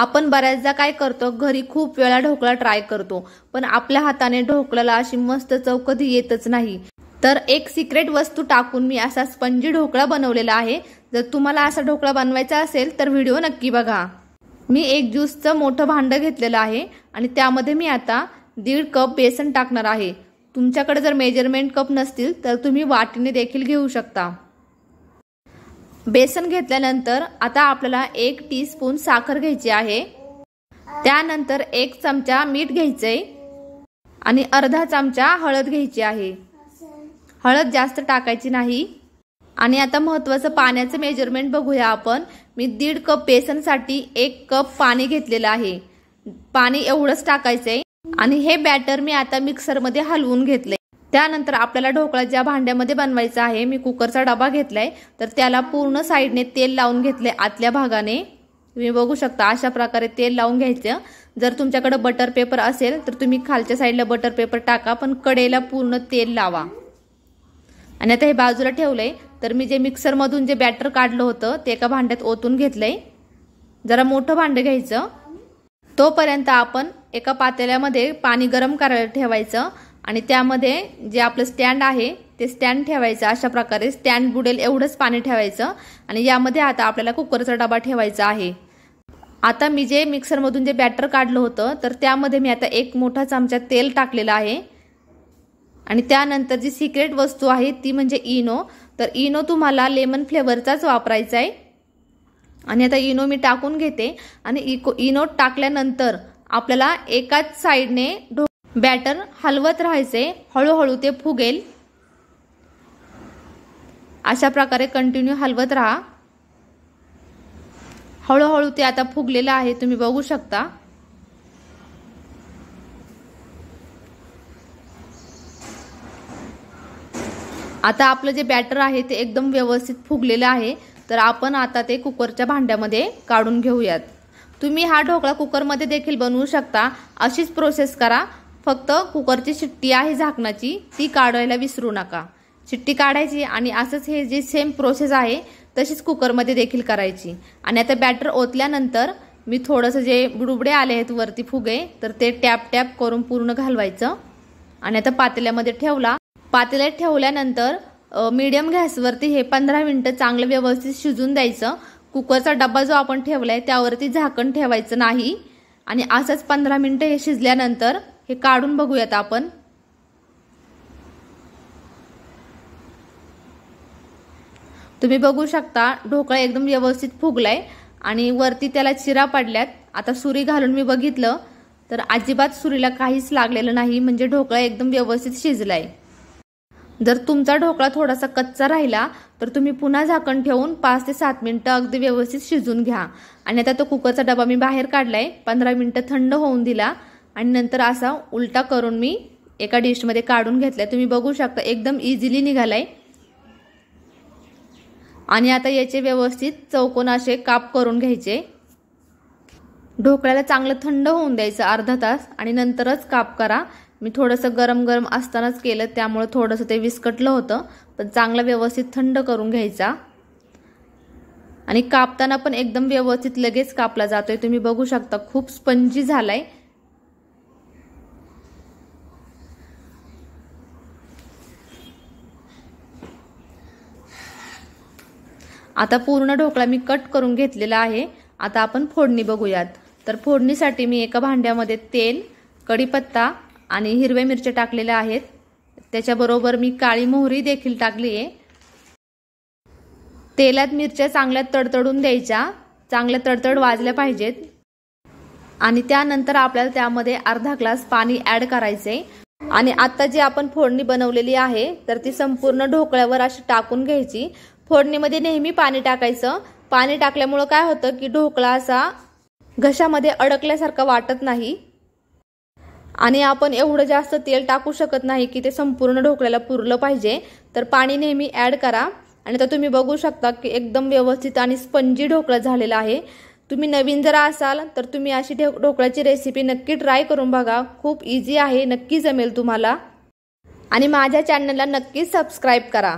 आपण बऱ्याचदा काय करतो घरी खूप वेळा ढोकळा ट्राय करतो पण आपल्या हाताने ढोकळ्याला अशी मस्त चव कधी येतच नाही तर एक सिक्रेट वस्तू टाकून मी असा स्पंजी ढोकळा बनवलेला आहे जर तुम्हाला असा ढोकळा बनवायचा असेल तर व्हिडिओ नक्की बघा मी एक ज्यूसचं मोठं भांडं घेतलेलं आहे आणि त्यामध्ये मी आता दीड कप बेसन टाकणार आहे तुमच्याकडे जर मेजरमेंट कप नसतील तर तुम्ही वाटीने देखील घेऊ शकता बेसन घेतल्यानंतर आता आपल्याला एक टी स्पून साखर घ्यायची आहे त्यानंतर एक चमचा मीठ घ्यायचे आणि अर्धा चमचा हळद घ्यायची आहे हळद जास्त टाकायची नाही आणि आता महत्त्वाचं पाण्याचं मेजरमेंट बघूया आपण मी दीड कप बेसनसाठी एक कप पाणी घेतलेलं आहे पाणी एवढंच टाकायचं आणि हे बॅटर मी आता मिक्सरमध्ये हलवून घेतले त्यानंतर आपल्याला ढोकळा ज्या भांड्यामध्ये बनवायचा आहे मी कुकरचा डबा घेतलाय तर त्याला पूर्ण साईडने तेल लावून घेतले आतल्या भागाने तुम्ही बघू शकता अशा प्रकारे तेल लावून घ्यायचं जर तुमच्याकडे बटर पेपर असेल तर तुम्ही खालच्या साईडला बटर पेपर टाका पण कडेला पूर्ण तेल लावा आणि आता हे बाजूला ठेवलंय तर मी जे मिक्सरमधून जे बॅटर काढलं होतं ते एका भांड्यात ओतून घेतलंय जरा मोठं भांडं घ्यायचं तोपर्यंत आपण एका पातेल्यामध्ये पाणी गरम करायला ठेवायचं आणि त्यामध्ये जे आपलं स्टँड आहे ते स्टँड ठेवायचं अशा प्रकारे स्टँड बुडेल एवढंच पाणी ठेवायचं आणि यामध्ये आता आपल्याला कुकरचा डबा ठेवायचा आहे आता मी जे मिक्सरमधून जे बॅटर काढलं होतं तर त्यामध्ये मी आता एक मोठा चमचा तेल टाकलेला आहे आणि त्यानंतर जी सिक्रेट वस्तू आहे ती म्हणजे इनो तर इनो तुम्हाला लेमन फ्लेवरचाच वापरायचा आहे आणि आता इनो मी टाकून घेते आणि इको इनो टाकल्यानंतर आपल्याला एकाच साईडने ढो बॅटर हलवत राहायचे हळूहळू ते फुगेल अशा प्रकारे कंटिन्यू हलवत राहा हळूहळू ते आता फुगलेलं आहे तुम्ही बघू शकता आता आपलं जे बॅटर आहे ते एकदम व्यवस्थित फुगलेलं आहे तर आपण आता ते कुकरच्या भांड्यामध्ये काढून घेऊयात तुम्ही हा ढोकळा कुकरमध्ये देखील बनवू शकता अशीच प्रोसेस करा फक्त कुकरची शिट्टी आहे झाकणाची ती काढायला विसरू नका शिट्टी काढायची आणि असंच हे जे सेम प्रोसेस आहे तशीच कुकरमध्ये देखील करायची आणि आता बॅटर ओतल्यानंतर मी थोडंसं जे बुडबुडे आले आहेत वरती फुगे तर ते टॅप टॅप करून पूर्ण घालवायचं आणि आता पातेल्यामध्ये ठेवला पातेल्यात ठेवल्यानंतर मीडियम गॅसवरती हे पंधरा मिनटं चांगलं व्यवस्थित शिजून द्यायचं कुकरचा डब्बा जो आपण ठेवला आहे त्यावरती झाकण ठेवायचं नाही आणि असंच पंधरा मिनटं हे शिजल्यानंतर हे काढून बघूयात आपण तुम्ही बघू शकता ढोकळा एकदम व्यवस्थित फुगलाय आणि वरती त्याला चिरा पडल्यात आता सुरी घालून मी बघितलं तर अजिबात सुरीला काहीच लागलेलं नाही म्हणजे ढोकळा एकदम व्यवस्थित शिजलाय जर तुमचा ढोकळा थोडासा कच्चा राहिला तर तुम्ही पुन्हा झाकण ठेवून पाच ते सात मिनटं अगदी व्यवस्थित शिजून घ्या आणि आता तो कुकरचा डबा मी बाहेर काढलाय पंधरा मिनटं थंड होऊन दिला आणि नंतर असा उलटा करून मी एका डिशमध्ये काढून घेतलाय तुम्ही बघू शकता एकदम इझिली निघालाय आणि आता याचे व्यवस्थित चौकोन असे काप करून घ्यायचे ढोकळ्याला चांगलं थंड होऊन द्यायचं अर्धा तास आणि नंतरच काप करा मी थोडंसं गरम गरम असतानाच केलं त्यामुळं थोडंसं ते विस्कटलं होतं पण चांगलं व्यवस्थित थंड करून घ्यायचा आणि कापताना पण एकदम व्यवस्थित लगेच कापला जातोय तुम्ही बघू शकता खूप स्पंजी झालाय आता पूर्ण ढोकळा मी कट करून घेतलेला आहे आता आपण फोडणी बघूयात तर फोडणीसाठी मी एका भांड्यामध्ये तेल कढीपत्ता आणि हिरव्या मिरच्या टाकलेल्या आहेत त्याच्याबरोबर मी काळी मोहरी देखील टाकली आहे तेलात मिरच्या चांगल्या तडतडून द्यायच्या चांगल्या तडतड वाजल्या पाहिजेत आणि त्यानंतर आपल्याला त्यामध्ये अर्धा ग्लास पाणी ऍड करायचे आणि आता जी आपण फोडणी बनवलेली आहे तर ती संपूर्ण ढोकळ्यावर अशी टाकून घ्यायची फोडणीमध्ये नेहमी पाणी टाकायचं पाणी टाकल्यामुळं काय होतं की ढोकळा असा घशामध्ये अडकल्यासारखं वाटत नाही आणि आपण एवढं जास्त तेल टाकू शकत नाही की ते संपूर्ण ढोकळ्याला पुरलं पाहिजे तर पाणी नेहमी ॲड करा आणि तर तुम्ही बघू शकता की एकदम व्यवस्थित आणि स्पंजी ढोकळा झालेला आहे तुम्ही नवीन जर असाल तर तुम्ही अशी ढोकळ्याची रेसिपी नक्की ट्राय करून बघा खूप इझी आहे नक्की जमेल तुम्हाला आणि माझ्या चॅनलला नक्की सबस्क्राईब करा